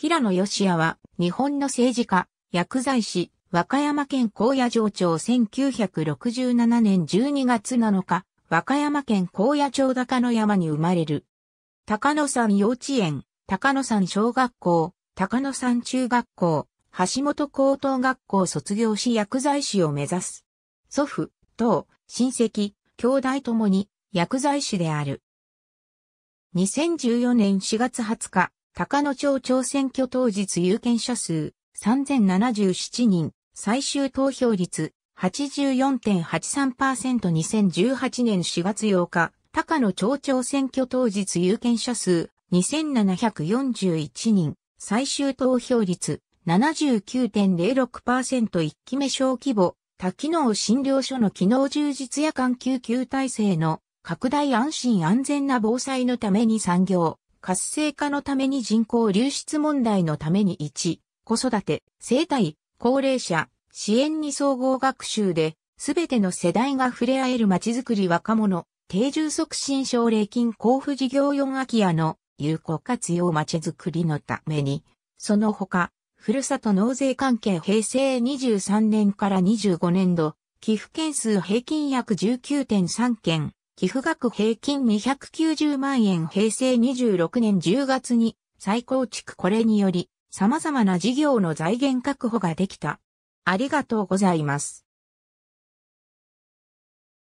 平野義也は、日本の政治家、薬剤師、和歌山県高野城町1967年12月7日、和歌山県高野町高野山に生まれる。高野山幼稚園、高野山小学校、高野山中学校、橋本高等学校卒業し薬剤師を目指す。祖父、等、親戚、兄弟ともに薬剤師である。2014年4月20日、高野町長選挙当日有権者数3077人、最終投票率 84.83%2018 年4月8日、高野町長選挙当日有権者数2741人、最終投票率 79.06%1 期目小規模、多機能診療所の機能充実や、間救急体制の拡大安心安全な防災のために産業、活性化のために人口流出問題のために1、子育て、生態、高齢者、支援に総合学習で、すべての世代が触れ合えるまちづくり若者、定住促進奨励金交付事業4空き家の有効活用まちづくりのために、その他、ふるさと納税関係平成23年から25年度、寄付件数平均約19.3件、寄付額平均290万円平成26年10月に再構築これにより様々な事業の財源確保ができた。ありがとうございます。